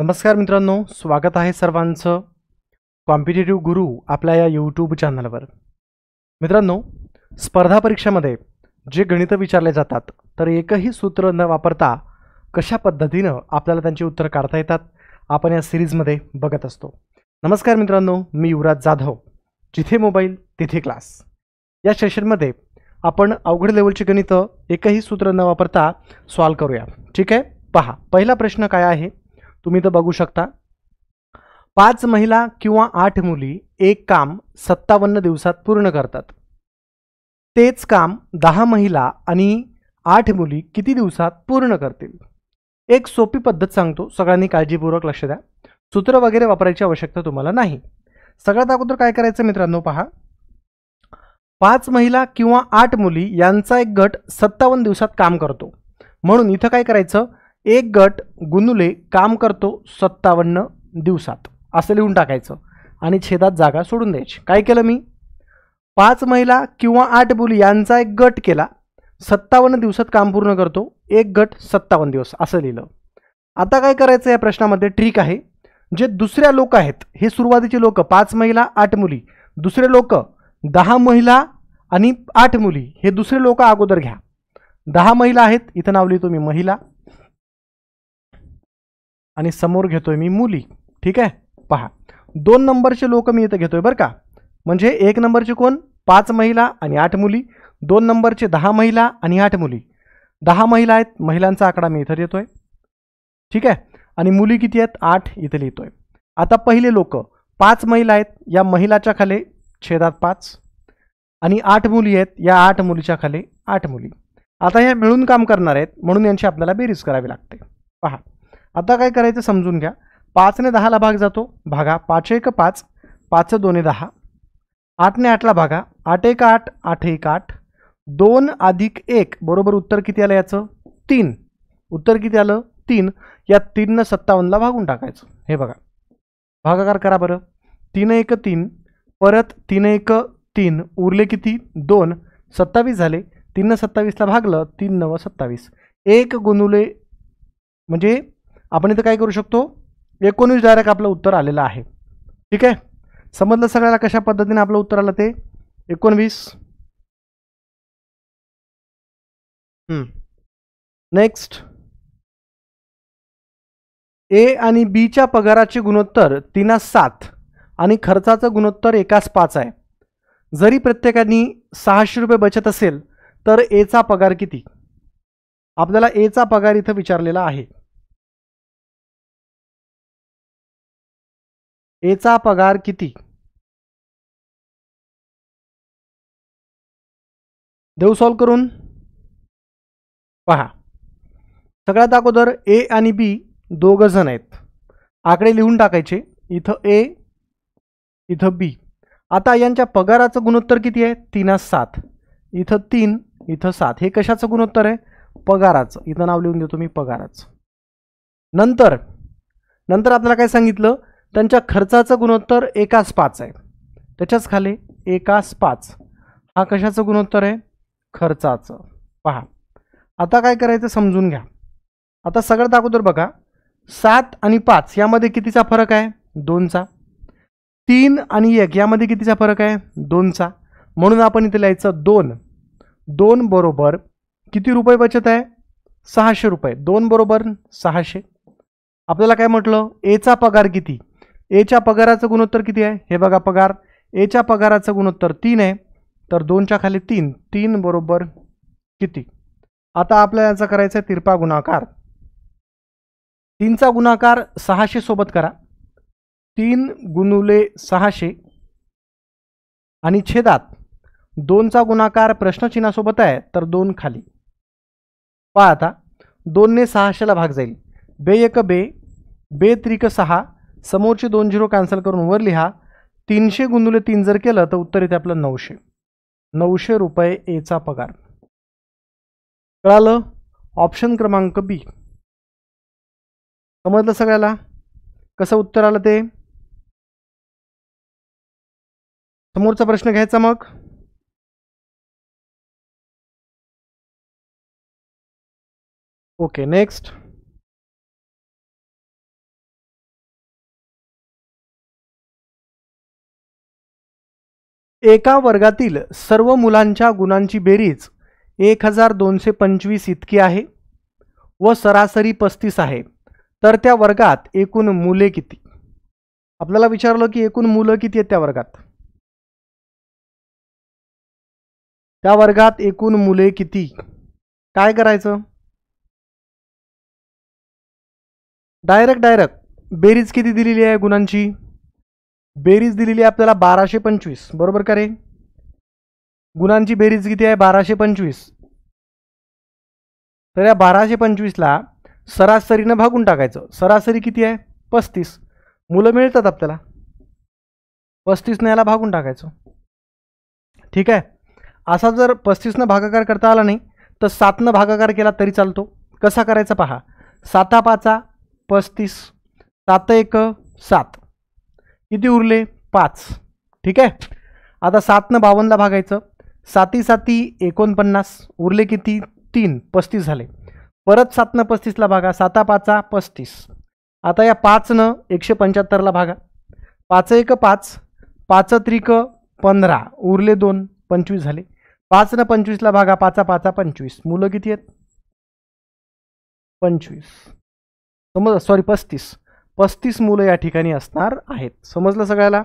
नमस्कार मित्रांनो स्वागत आहे सर्वांचं कॉम्पिटेटिव्ह गुरु आपल्या या यूट्यूब चॅनलवर मित्रांनो स्पर्धा परीक्षेमध्ये जे गणितं विचारले जातात तर एकही सूत्र न वापरता कशा पद्धतीनं आपल्याला त्यांची उत्तरं काढता येतात आपण या सिरीजमध्ये बघत असतो नमस्कार मित्रांनो मी युवराज जाधव जिथे मोबाईल तिथे क्लास या सेशनमध्ये आपण अवघड लेवलची गणितं एकही सूत्र न वापरता सॉल्व करूया ठीक आहे पहा पहिला प्रश्न काय आहे तुम्ही तर बघू शकता पाच महिला किंवा आठ मुली एक काम सत्तावन्न दिवसात पूर्ण करतात तेच काम दहा महिला आणि आठ मुली किती दिवसात पूर्ण करतील एक सोपी पद्धत सांगतो सगळ्यांनी काळजीपूर्वक लक्ष द्या सूत्र वगैरे वापरायची आवश्यकता तुम्हाला नाही सगळ्यात अगोदर काय करायचं मित्रांनो पहा पाच महिला किंवा आठ मुली यांचा एक गट सत्तावन्न दिवसात काम करतो म्हणून इथं काय करायचं एक गट गुनुले काम करतो सत्तावन्न दिवसात असं लिहून टाकायचं आणि छेदात जागा सोडून द्यायची काय केलं मी पाच महिला किंवा आठ मुली यांचा एक गट केला सत्तावन्न दिवसात काम पूर्ण करतो एक गट सत्तावन्न दिवस असं लिहिलं आता काय करायचं या प्रश्नामध्ये ट्रिक आहे जे दुसऱ्या लोक आहेत हे सुरुवातीचे लोक पाच महिला आठ मुली दुसरे लोक दहा महिला आणि आठ मुली हे दुसरे लोक अगोदर घ्या दहा महिला आहेत इथं नाव लिहितो मी महिला आणि समोर घेतोय मी मुली ठीक आहे पहा दोन नंबरचे लोक मी इथं घेतोय बरं का म्हणजे एक नंबरचे कोण पाच महिला आणि आठ मुली दोन नंबरचे दहा महिला आणि आठ मुली दहा महिला आहेत महिलांचा आकडा मी इथं येतोय ठीक आहे आणि मुली किती आहेत आठ इथं लिहितोय आता पहिले लोक पाच महिला आहेत या महिलाच्या खाली छेदात पाच आणि आठ मुली आहेत या आठ मुलीच्या खाली आठ मुली आता ह्या मिळून काम करणार आहेत म्हणून यांची आपल्याला बेरीज करावी लागते पहा आता काय करायचं समजून घ्या पाचने दहाला भाग जातो भागा पाच एक पाच पाच दोन्ही दहा आठने आठला भागा आठ एक आठ आठ एक आठ दोन अधिक एक बरोबर उत्तर किती आलं याचं तीन उत्तर किती आलं तीन या तीननं सत्तावन्नला भागून टाकायचं हे बघा भागाकार करा बरं तीन एक तीन परत तीन एक तीन उरले किती दोन सत्तावीस झाले तीननं सत्तावीसला भागलं तीन नव सत्तावीस एक गुणुले म्हणजे आपण इथं काय करू शकतो एकोणीस डायरेक्ट आपलं उत्तर आलेलं आहे ठीक आहे समजलं सगळ्याला कशा पद्धतीने आपलं उत्तर आलं ते एकोणवीस नेक्स्ट ए आणि बीच्या पगाराचे गुणोत्तर तिनास सात आणि खर्चाचं गुणोत्तर एकास पाच आहे जरी प्रत्येकाने सहाशे रुपये बचत असेल तर एचा पगार किती आपल्याला एचा पगार इथं विचारलेला आहे एचा पगार किती देऊ सॉल्व करून पहा सगळ्यात अगोदर ए आणि बी दोघं जण आहेत आकडे लिहून टाकायचे इथं ए इथं बी आता यांच्या पगाराचं गुणोत्तर किती आहे तीनास सात इथं तीन इथं सात हे कशाचं गुणोत्तर आहे पगाराचं इथं नाव लिहून देतो मी पगाराचं नंतर नंतर आपल्याला काय सांगितलं त्यांच्या खर्चाचं गुणोत्तर एकास पाच आहे त्याच्याच खाली एकास पाच हा कशाचं गुणोत्तर आहे खर्चाचं पहा आता काय करायचं समजून घ्या आता सगळं अगोदर बघा सात आणि पाच यामध्ये कितीचा फरक आहे दोनचा तीन आणि एक यामध्ये कितीचा फरक आहे दोनचा म्हणून आपण इथे लिहायचं दोन दोन बरोबर किती रुपये बचत आहे सहाशे रुपये दोन बरोबर सहाशे आपल्याला काय म्हटलं एचा पगार किती एच्या पगाराचं गुणोत्तर किती आहे हे बघा पगार एच्या पगाराचं गुणोत्तर तीन आहे तर दोनच्या खाली तीन तीन बरोबर किती आता आपल्याला याचा करायचा आहे तिरपा गुणाकार तीनचा गुणाकार सहाशे सोबत करा तीन गुणुले सहाशे आणि छेदात दोनचा गुणाकार प्रश्नचिन्हासोबत आहे तर दोन खाली पहा आता दोनने सहाशेला भाग जाईल बे एक बे बे त्रिक सहा समोरचे दोन झिरो कॅन्सल करून वर लिहा तीनशे गुंदुले तीन जर केलं तर उत्तर येते आपलं नऊशे नऊशे रुपये एचा पगार कळालं ऑप्शन क्रमांक बी समजलं सगळ्याला कसं उत्तर आलं ते समोरचा प्रश्न घ्यायचा मग ओके नेक्स्ट एका वर्गातील सर्व मुलांच्या गुणांची बेरीज एक हजार दोनशे पंचवीस इतकी आहे व सरासरी पस्तीस आहे तर त्या वर्गात एकूण मुले किती आपल्याला विचारलं की एकूण मुलं किती आहेत त्या वर्गात त्या वर्गात एकूण मुले किती काय करायचं डायरेक्ट डायरेक्ट बेरीज किती दिलेली आहे गुणांची बेरीज दिलेली आहे आपल्याला बाराशे पंचवीस बरोबर का रे गुणांची बेरीज किती आहे बाराशे पंचवीस तर या बाराशे पंचवीसला सरासरीनं भागून टाकायचं सरासरी किती आहे पस्तीस मुलं मिळतात आपल्याला पस्तीसनं याला भागून टाकायचं ठीक आहे असा जर पस्तीसनं भागाकार करता आला नाही तर सातनं भागाकार केला तरी चालतो कसा करायचा पहा साता पाचा पस्तीस सात एक सात किती उरले पाच ठीक आहे आता सातनं बावन्नला भागायचं साती साती एकोणपन्नास उरले किती तीन पस्तीस झाले परत सातनं पस्तीसला भागा साता पाचा पस्तीस आता या पाच पाचनं एकशे पंच्याहत्तरला भागा पाच एक पाच पाच त्रिक पंधरा उरले दोन पंचवीस झाले पाच पाचनं पंचवीसला भागा पाचा पाचा पंचवीस मुलं किती आहेत पंचवीस समज सॉरी पस्तीस पस्तीस मुलं या ठिकाणी असणार आहेत समजलं सगळ्याला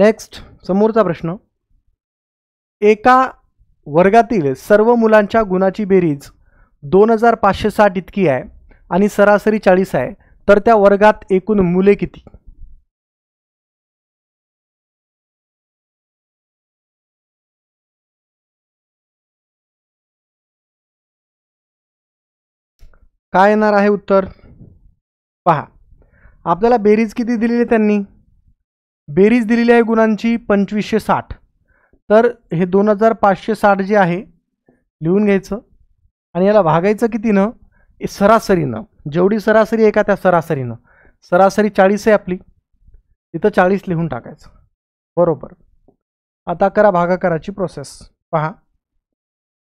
नेक्स्ट समोरचा प्रश्न एका वर्गातील सर्व मुलांच्या गुणाची बेरीज दोन हजार पाचशे साठ इतकी आहे आणि सरासरी चाळीस आहे तर त्या वर्गात एकूण मुले किती काय येणार आहे उत्तर पहा आपल्याला बेरीज किती दिलेली आहे त्यांनी बेरीज दिलेली आहे गुणांची पंचवीसशे साठ तर हे दोन हजार पाचशे साठ जे आहे लिहून घ्यायचं आणि याला भागायचं कितीनं सरासरीनं जेवढी सरासरी आहे का त्या सरासरीनं सरासरी चाळीस आहे आपली तिथं चाळीस लिहून टाकायचं बरोबर आता करा भागाकाराची प्रोसेस पहा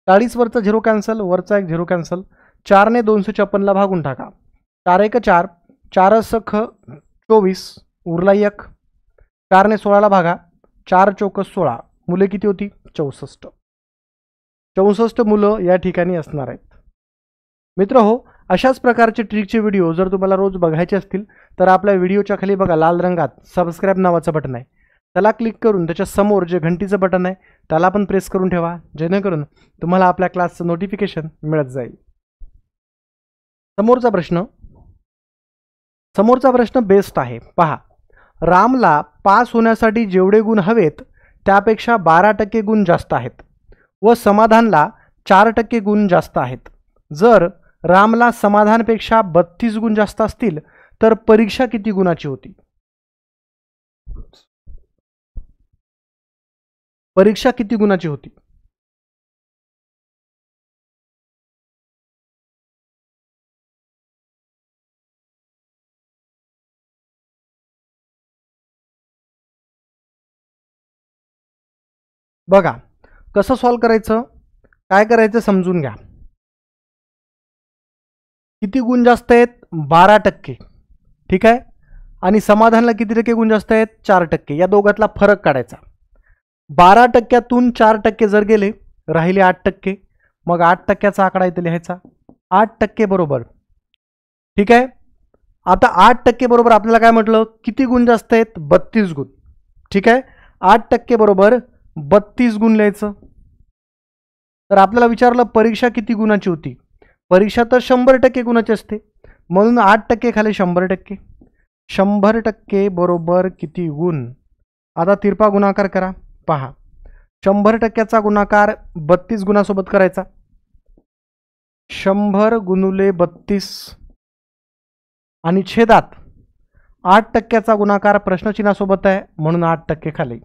चाळीसवरचा झिरो कॅन्सल वरचा एक झिरो कॅन्सल चारने दोनशे छप्पनला भागून टाका चार एक चार चार सख चोवीस उरला एक चारने सोळाला भागा चार चौक सोळा मुले किती होती चौसष्ट चौसष्ट मुलं या ठिकाणी असणार आहेत मित्र हो अशाच प्रकारचे ट्रिकचे व्हिडिओ जर तुम्हाला रोज बघायचे असतील तर आपल्या व्हिडिओच्या खाली बघा लाल रंगात सबस्क्राईब नावाचं बटन आहे त्याला क्लिक करून त्याच्या समोर जे घंटीचं बटन आहे त्याला पण प्रेस करून ठेवा जेणेकरून तुम्हाला आपल्या क्लासचं नोटिफिकेशन मिळत जाईल समोरचा प्रश्न समोरचा प्रश्न बेस्ट आहे पहा रामला पास होण्यासाठी जेवढे गुण हवेत त्यापेक्षा बारा टक्के गुण जास्त आहेत व समाधानला चार टक्के गुण जास्त आहेत जर रामला समाधानपेक्षा बत्तीस गुण जास्त असतील तर परीक्षा किती गुणाची होती परीक्षा किती गुणाची होती बघा कसं सॉल्व करायचं काय करायचं समजून घ्या किती गुण जास्त आहेत बारा टक्के ठीक आहे आणि समाधानला किती टक्के गुण जास्त आहेत चार टक्के या दोघातला फरक काढायचा बारा टक्क्यातून चार टक्के जर गेले राहिले आठ टक्के मग आठ टक्क्याचा आकडा इथे लिहायचा आठ टक्के बरोबर ठीक आहे आता आठ टक्के बरोबर आपल्याला काय म्हटलं किती गुण जास्त आहेत बत्तीस गुण ठीक आहे आठ टक्के बरोबर बत्तीस गुण लिहायचं तर आपल्याला विचारलं परीक्षा किती गुणाची होती परीक्षा तर शंभर टक्के गुणाची असते म्हणून आठ टक्के खाली शंभर टक्के शंभर टक्के बरोबर किती गुण आता तिरपा गुणाकार करा पहा शंभर टक्क्याचा गुणाकार बत्तीस गुणासोबत करायचा शंभर गुणुले बत्तीस आणि छेदात आठ टक्क्याचा गुणाकार प्रश्नचिन्हासोबत आहे म्हणून आठ टक्के खाली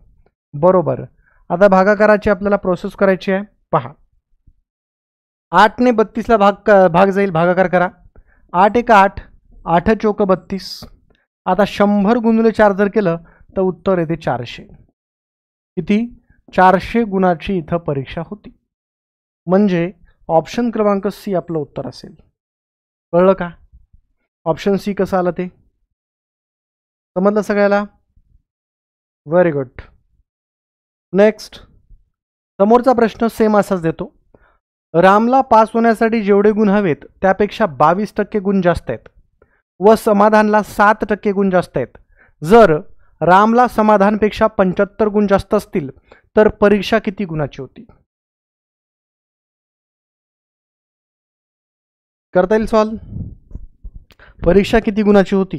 बरोबर आता भागाकाराची आपल्याला प्रोसेस करायची आहे पहा आठने बत्तीसला भाग भाग जाईल भागाकार करा आठ एक आठ आठ चौक बत्तीस आता शंभर गुणले चार जर केलं तर उत्तर येते चारशे किती चारशे गुणाची इथं परीक्षा होती म्हणजे ऑप्शन क्रमांक सी आपलं उत्तर असेल कळलं का ऑप्शन सी कसं आलं ते समजलं सगळ्याला व्हेरी गुड नेक्स्ट समोरचा प्रश्न सेम असाच देतो रामला पास होण्यासाठी जेवढे गुण हवेत त्यापेक्षा बावीस टक्के गुण जास्त आहेत व समाधानला सात टक्के गुण जास्त आहेत जर रामला समाधानपेक्षा पंच्याहत्तर गुण जास्त असतील तर परीक्षा किती गुणाची होती करता येईल सॉल्व परीक्षा किती गुणाची होती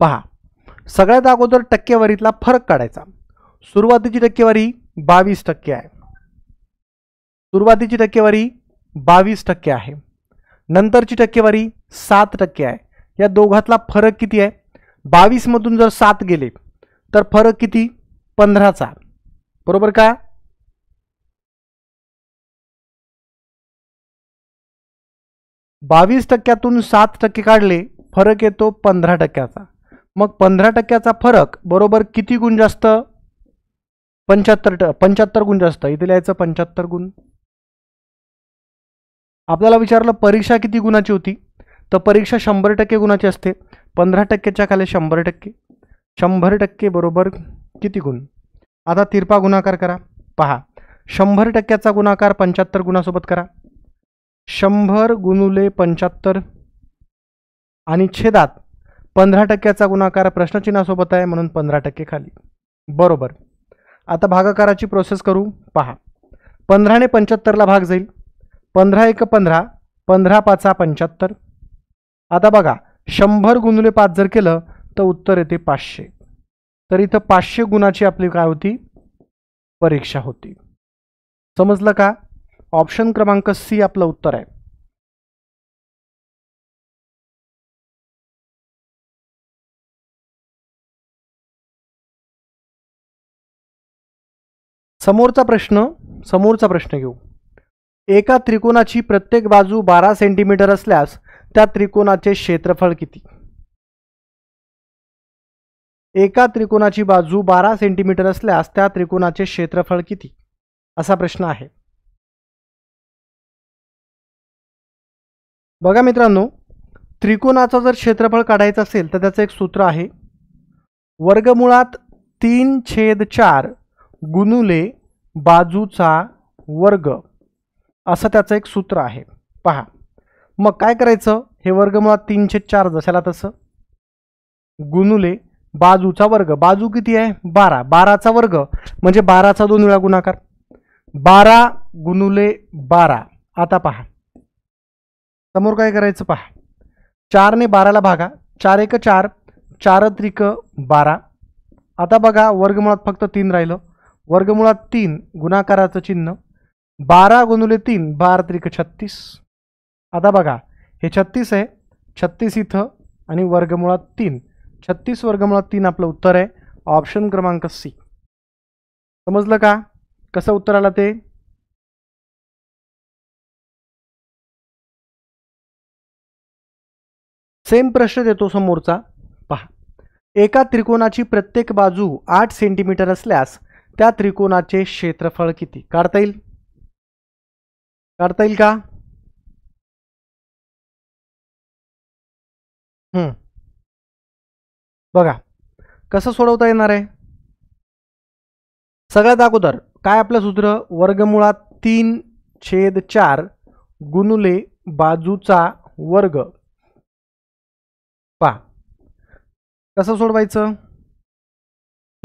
पहा सगळ्यात अगोदर टक्केवारीतला फरक काढायचा सुरुवातीची टक्केवारी बावीस टक्के आहे सुरुवातीची टक्केवारी बावीस टक्के आहे नंतरची टक्केवारी सात टक्के आहे या दोघातला फरक किती आहे बावीसमधून जर सात गेले तर फरक किती पंधराचा बरोबर का बावीस टक्क्यातून सात टक्के काढले फरक येतो पंधरा टक्क्याचा मग पंधरा टक्क्याचा फरक बरोबर किती गुण जास्त पंच्याहत्तर ट पंच्याहत्तर गुण जास्त इथे लिहायचं पंच्याहत्तर गुण आपल्याला विचारलं परीक्षा किती गुणाची होती तर परीक्षा शंभर टक्के गुणाची असते पंधरा टक्क्याच्या खाली शंभर टक्के शंभर टक्के बरोबर किती गुण आता तिरपा गुणाकार करा पहा शंभर टक्क्याचा गुणाकार पंच्याहत्तर गुणासोबत करा शंभर गुणुले पंच्याहत्तर आणि छेदात पंधरा टक्क्याचा गुणाकार प्रश्नचिन्हासोबत आहे म्हणून पंधरा टक्के खाली बरोबर आता भागाकाराची प्रोसेस करू पहा पंधराने पंच्याहत्तरला भाग जाईल पंधरा एक पंधरा पंधरा पाचा पंच्याहत्तर आता बघा शंभर गुणुले पाच जर केलं तर उत्तर येते पाचशे तर इथं पाचशे गुणाची आपली काय होती परीक्षा होती समजलं का ऑप्शन क्रमांक सी आपलं उत्तर आहे समोरचा प्रश्न समोरचा प्रश्न घेऊ एका त्रिकोणाची प्रत्येक बाजू बारा सेंटीमीटर असल्यास त्या त्रिकोणाचे क्षेत्रफळ किती एका त्रिकोणाची बाजू बारा सेंटीमीटर असल्यास त्या त्रिकोणाचे क्षेत्रफळ किती असा प्रश्न आहे बघा मित्रांनो त्रिकोणाचं जर क्षेत्रफळ काढायचं असेल तर त्याचं एक सूत्र आहे वर्गमुळात तीन छेद चार गुणुले बाजूचा वर्ग असं त्याचं एक सूत्र आहे पहा मग काय करायचं हे वर्गमुळात तीनशे चार जशाला तसं गुणुले बाजूचा वर्ग बाजू किती आहे बारा बाराचा वर्ग म्हणजे बाराचा दोन वेळा गुणाकार बारा गुणुले बारा आता पहा समोर काय करायचं पहा चारने बाराला भागा चार एक चार चार त्रिक बारा आता बघा वर्गमुळात फक्त तीन राहिलं वर्गमुळात तीन गुणाकाराचं चिन्ह बारा गुणुले तीन बारा त्रिक छत्तीस आता बघा हे छत्तीस आहे छत्तीस इथं आणि वर्गमुळात तीन छत्तीस वर्गमुळात तीन आपलं उत्तर आहे ऑप्शन क्रमांक सी समजलं का कसं उत्तर आलं ते सेम प्रश्न देतो समोरचा पहा एका त्रिकोणाची प्रत्येक बाजू आठ सेंटीमीटर असल्यास त्या त्रिकोणाचे क्षेत्रफळ किती काढता येईल काढता येईल का बघा कसं सोडवता येणार आहे सगळ्यात अगोदर काय आपलं सूत्र वर्गमुळात तीन छेद चार गुणुले बाजूचा वर्ग पा कसं सोडवायचं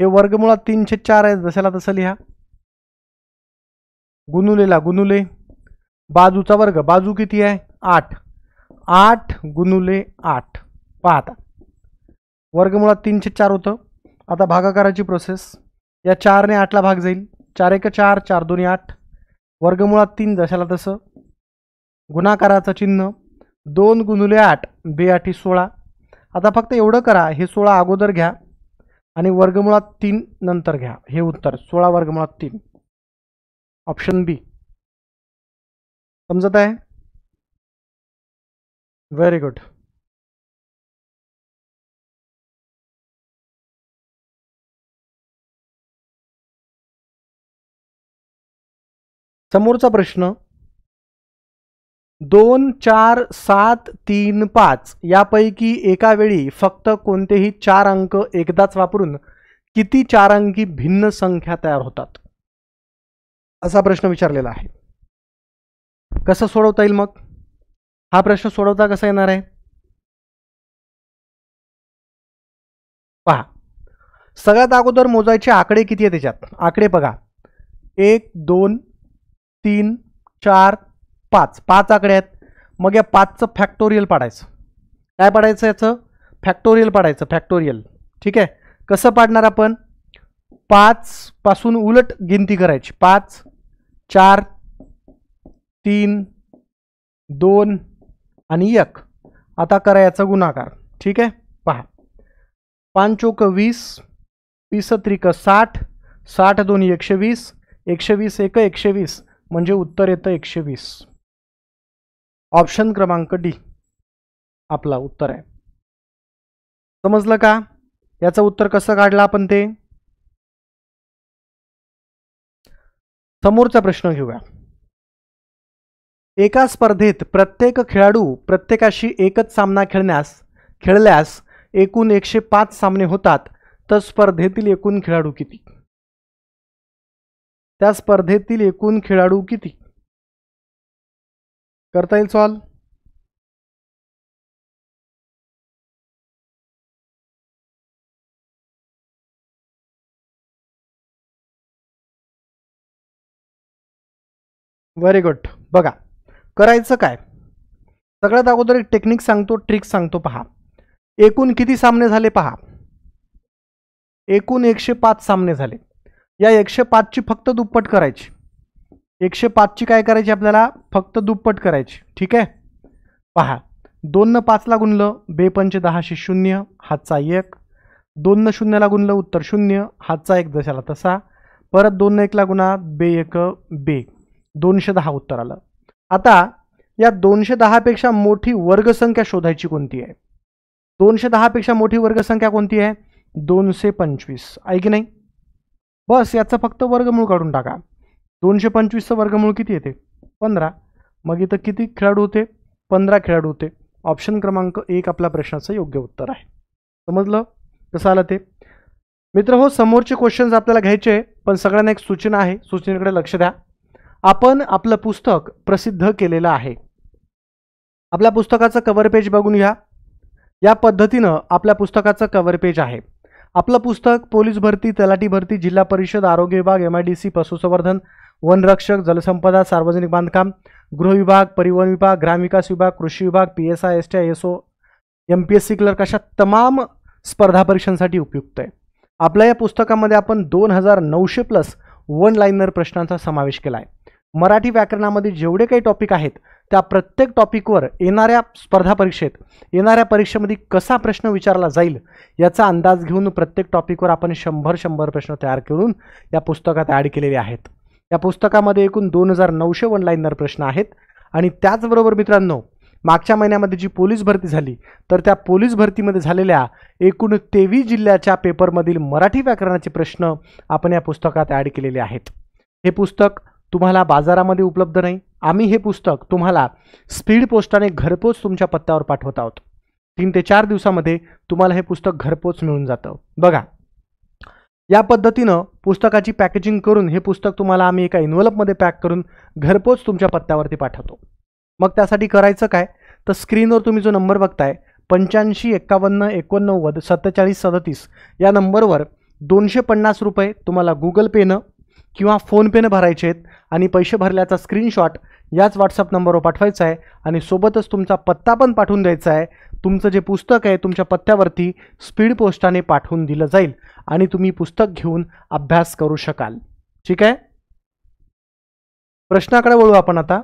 हे वर्गमुळात तीनशे चार आहे जशाला तसं लिहा गुणुलेला गुनुले बाजूचा वर्ग बाजू किती आहे आठ आठ गुणुले आठ पाहता वर्गमुळात तीनशे चार होतं आता भागाकाराची प्रोसेस या चारने आठला भाग जाईल चार एक चार चार दोन्ही आठ वर्गमुळात तीन जशाला तसं गुणाकाराचं चिन्ह दोन गुणुले आठ बेआठी सोळा आता फक्त एवढं करा हे सोळा अगोदर घ्या आणि वर्गमुळात तीन नंतर घ्या हे उत्तर सोळा वर्गमुळात तीन ऑप्शन बी समजत आहे व्हेरी गुड समोरचा प्रश्न दोन चार सात तीन पाच यापैकी एका वेळी फक्त कोणतेही चार अंक एकदाच वापरून किती चार अंकी भिन्न संख्या तयार होतात असा प्रश्न विचारलेला आहे कसं सोडवता येईल मग हा प्रश्न सोडवता कसा येणार आहे पहा सगळ्यात अगोदर मोजायचे आकडे किती आहे त्याच्यात आकडे बघा एक दोन तीन चार पाच पाच आकडे आहेत मग या पाचचं फॅक्टोरियल पाडायचं काय पाडायचं याचं फॅक्टोरियल पाडायचं फॅक्टोरियल ठीक आहे कसं पाडणार आपण पाचपासून उलट गिनती करायची पाच चार तीन दोन आणि एक आता करा याचा गुणाकार ठीक आहे पहा पाचोक वीस वीस त्रिक साठ साठ दोन एकशे वीस एकशे वीस एक एकशे वीस म्हणजे उत्तर येतं एकशे वीस ऑप्शन क्रमांक डी आपला उत्तर आहे समजलं का याचं उत्तर कसं काढलं आपण ते समोरचा प्रश्न घेऊया एका स्पर्धेत प्रत्येक खेळाडू प्रत्येकाशी एकच सामना खेळण्यास खेळल्यास एकूण एकशे पाच सामने होतात तर स्पर्धेतील एकूण खेळाडू किती त्या स्पर्धेतील एकूण खेळाडू किती करता येईल सॉल्व व्हेरी गुड बघा करायचं काय सगळ्यात अगोदर एक टेक्निक सांगतो ट्रिक सांगतो पहा एकूण किती सामने झाले पहा एकूण एकशे पाच सामने झाले या एकशे पाचची फक्त दुप्पट करायची एकशे पाचची काय करायची आपल्याला फक्त दुप्पट करायची ठीक आहे पहा दोननं पाचला गुणलं बेपंच दहाशे शून्य हातचा एक दोननं शून्यला गुणलं उत्तर शून्य हातचा एक दशाला तसा परत एक एकला गुणा बे एक बे दोनशे दहा उत्तर आलं आता या दोनशे दहापेक्षा मोठी वर्गसंख्या शोधायची कोणती आहे दोनशे दहापेक्षा मोठी वर्गसंख्या कोणती आहे दोनशे पंचवीस आहे की नाही बस याचा फक्त वर्गमूळ काढून टाका दोनशे पंचवीसचं वर्गमूळ किती येते पंधरा मग इथं किती खेळाडू होते पंधरा खेळाडू होते ऑप्शन क्रमांक एक आपल्या प्रश्नाचं योग्य उत्तर आहे समजलं कसं आलं ते मित्र हो समोरचे क्वेश्चन्स आपल्याला घ्यायचे पण सगळ्यांना एक सूचना आहे सूचनेकडे लक्ष द्या आपण आपलं पुस्तक प्रसिद्ध केलेलं आहे आपल्या पुस्तकाचं कवर पेज बघून घ्या या पद्धतीनं आपल्या पुस्तकाचं कवर पेज आहे आपलं पुस्तक पोलीस भरती तलाठी भरती जिल्हा परिषद आरोग्य विभाग एम आय डी सी पशुसंवर्धन वनरक्षक जलसंपदा सार्वजनिक बांधकाम गृह विभाग परिवहन विभाग ग्रामविकास विभाग कृषी विभाग P S I S T I S O M P S C clerk अशा तमाम स्पर्धा परीक्षांसाठी उपयुक्त आहे आपल्या या पुस्तकामध्ये आपण दोन हजार नऊशे प्लस वन लाईनर प्रश्नांचा समावेश केला आहे मराठी व्याकरणामध्ये जेवढे काही टॉपिक आहेत त्या प्रत्येक टॉपिकवर येणाऱ्या स्पर्धा परीक्षेत येणाऱ्या परीक्षेमध्ये कसा प्रश्न विचारला जाईल याचा अंदाज घेऊन प्रत्येक टॉपिकवर आपण शंभर शंभर प्रश्न तयार करून या पुस्तकात ॲड केलेले आहेत या पुस्तकामध्ये एकूण दोन हजार नऊशे वन लाईनर प्रश्न आहेत आणि त्याचबरोबर मित्रांनो मागच्या महिन्यामध्ये जी पोलीस भरती झाली तर त्या पोलीस भरतीमध्ये झालेल्या एकूण तेवीस जिल्ह्याच्या पेपरमधील मराठी व्याकरणाचे प्रश्न आपण या पुस्तकात ॲड केलेले आहेत हे पुस्तक तुम्हाला बाजारामध्ये उपलब्ध नाही आम्ही हे पुस्तक तुम्हाला स्पीड पोस्टाने घरपोच तुमच्या पत्त्यावर पाठवत आहोत तीन ते चार दिवसामध्ये तुम्हाला हे पुस्तक घरपोच मिळून जातं बघा या पद्धतीनं पुस्तकाची पॅकेजिंग करून हे पुस्तक तुम्हाला आम्ही एका इन्व्हलपमध्ये पॅक करून घरपोच तुमच्या पत्त्यावरती पाठवतो मग त्यासाठी करायचं काय तर स्क्रीनवर तुम्ही जो नंबर बघताय पंच्याऐंशी एक्कावन्न एकोणनव्वद सत्तेचाळीस सदतीस या नंबरवर दोनशे पन्नास रुपये तुम्हाला गुगल पेनं किंवा फोनपेनं भरायचे आहेत आणि पैसे भरल्याचा स्क्रीनशॉट याच व्हॉट्सअप नंबरवर पाठवायचा आहे आणि सोबतच तुमचा पत्ता पण पाठवून द्यायचा आहे तुमचं जे पुस्तक आहे तुमच्या पत्त्यावरती स्पीड पोस्टाने पाठवून दिलं जाईल आणि तुम्ही पुस्तक घेऊन अभ्यास करू शकाल ठीक आहे प्रश्नाकडे वळू आपण आता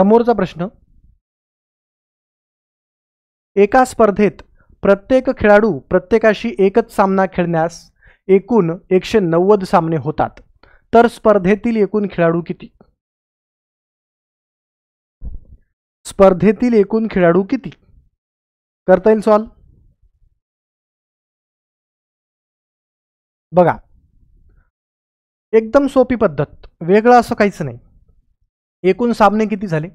समोरचा प्रश्न एका स्पर्धेत प्रत्येक खेळाडू प्रत्येकाशी एकच सामना खेळण्यास एकूण एकशे नव्वद सामने होतात तर स्पर्धेतील एकूण खेळाडू किती स्पर्धेतील एकूण खेळाडू किती करता येईल सॉल्व बघा एकदम सोपी पद्धत वेगळं असं काहीच नाही एकूण सामने किती झाले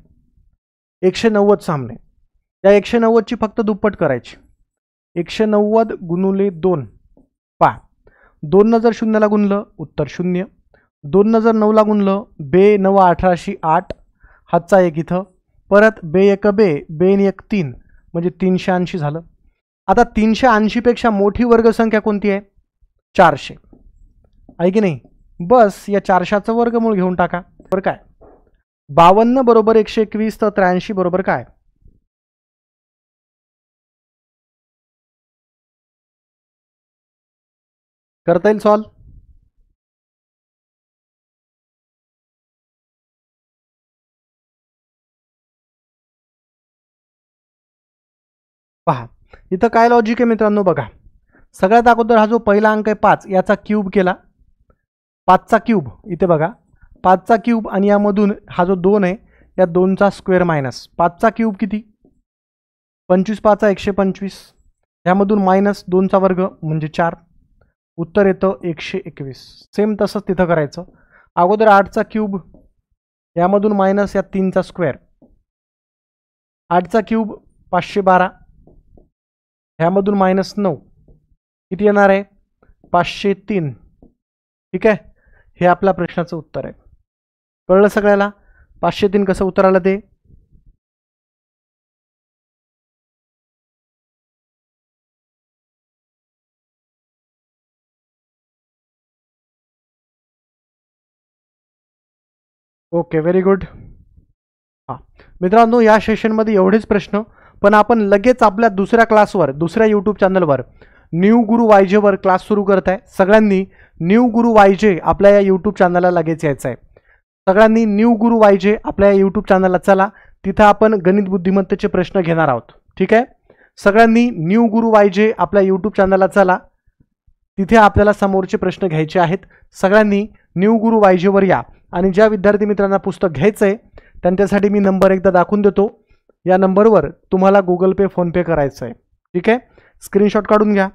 एकशे नव्वद सामने त्या एकशे नव्वदची फक्त दुप्पट करायची एकशे नव्वद गुणुले दोन पा दोन नजर शून्याला गुणलं उत्तर शून्य दोन नजर नऊला गुणलं बे नव अठराशे आठ हातचा एक इथं परत बे एक बे बेन एक तीन म्हणजे तीनशे ऐंशी झालं आता तीनशे ऐंशीपेक्षा मोठी वर्गसंख्या कोणती आहे चारशे आहे की नाही बस या चारशाचं वर्गमूळ घेऊन टाका बरं काय बावन्न बरोबर एकशे एकवीस तर त्र्याऐंशी बरोबर काय करता येईल सॉल्व पहा इथं काय लॉजिक आहे मित्रांनो बघा सगळ्यात अगोदर हा जो पहिला अंक आहे पाच याचा क्यूब केला पाचचा क्यूब इथे बघा पाचचा क्यूब आणि यामधून हा जो दोन आहे या दोनचा स्क्वेअर मायनस पाचचा क्यूब किती पंचवीस पाचचा एकशे पंचवीस यामधून मायनस दोनचा वर्ग म्हणजे चार उत्तर येतं एकशे एकवीस सेम तसंच तिथं करायचं अगोदर आठचा क्यूब यामधून मायनस या तीनचा स्क्वेअर आठचा क्यूब पाचशे बारा ह्यामधून मायनस नऊ किती येणार आहे पाचशे तीन ठीक आहे हे आपल्या प्रश्नाचं उत्तर आहे कळलं सगळ्याला पाचशे तीन कसं उत्तर आलं ते ओके व्हेरी गुड हां मित्रांनो या सेशनमध्ये एवढेच प्रश्न पण आपण लगेच आपल्या दुसऱ्या क्लासवर दुसऱ्या यूट्यूब चॅनलवर न्यू गुरु वायजेवर क्लास सुरू करत आहे सगळ्यांनी न्यू गुरु वायजे आपल्या या यूट्यूब चॅनलला लगेच यायचं आहे सगळ्यांनी न्यू गुरु वायजे आपल्या या यूट्यूब चॅनलला चला तिथं आपण गणित बुद्धिमत्तेचे प्रश्न घेणार आहोत ठीक आहे सगळ्यांनी न्यू गुरु वायजे आपल्या यूट्यूब चॅनलला चला तिथे आपल्याला समोरचे प्रश्न घ्यायचे आहेत सगळ्यांनी न्यू गुरु वायजेवर या आणि ज्या विद्यार्थी मित्रांना पुस्तक घ्यायचं आहे त्यांच्यासाठी मी नंबर एकदा दाखवून देतो या नंबरवर तुम्हाला गुगल पे फोनपे करायचं आहे ठीक आहे स्क्रीनशॉट काढून घ्या